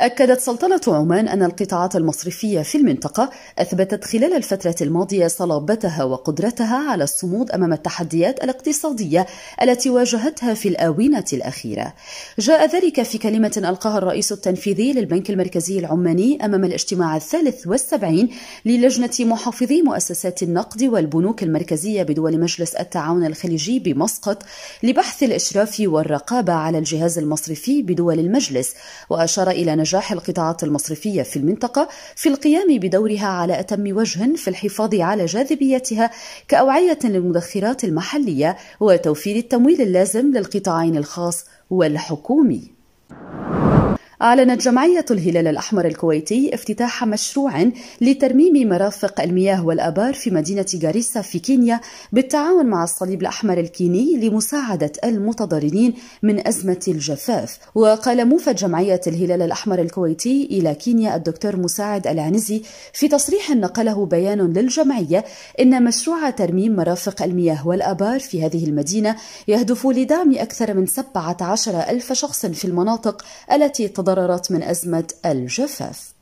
أكدت سلطنة عمان أن القطاعات المصرفية في المنطقة أثبتت خلال الفترة الماضية صلابتها وقدرتها على الصمود أمام التحديات الاقتصادية التي واجهتها في الآونة الأخيرة. جاء ذلك في كلمة ألقاها الرئيس التنفيذي للبنك المركزي العماني أمام الاجتماع الثالث والسبعين للجنة محافظي مؤسسات النقد والبنوك المركزية بدول مجلس التعاون الخليجي بمسقط لبحث الإشراف والرقابة على الجهاز المصرفي بدول المجلس وأشار إلى نجاح القطاعات المصرفية في المنطقة في القيام بدورها على أتم وجه في الحفاظ على جاذبيتها كأوعية للمدخرات المحلية وتوفير التمويل اللازم للقطاعين الخاص والحكومي أعلنت جمعية الهلال الأحمر الكويتي افتتاح مشروع لترميم مرافق المياه والآبار في مدينة غاريسا في كينيا بالتعاون مع الصليب الأحمر الكيني لمساعدة المتضررين من أزمة الجفاف وقال موفد جمعية الهلال الأحمر الكويتي إلى كينيا الدكتور مساعد العنزي في تصريح نقله بيان للجمعية إن مشروع ترميم مرافق المياه والآبار في هذه المدينة يهدف لدعم أكثر من 17 ألف شخص في المناطق التي تضع ضررت من أزمة الجفاف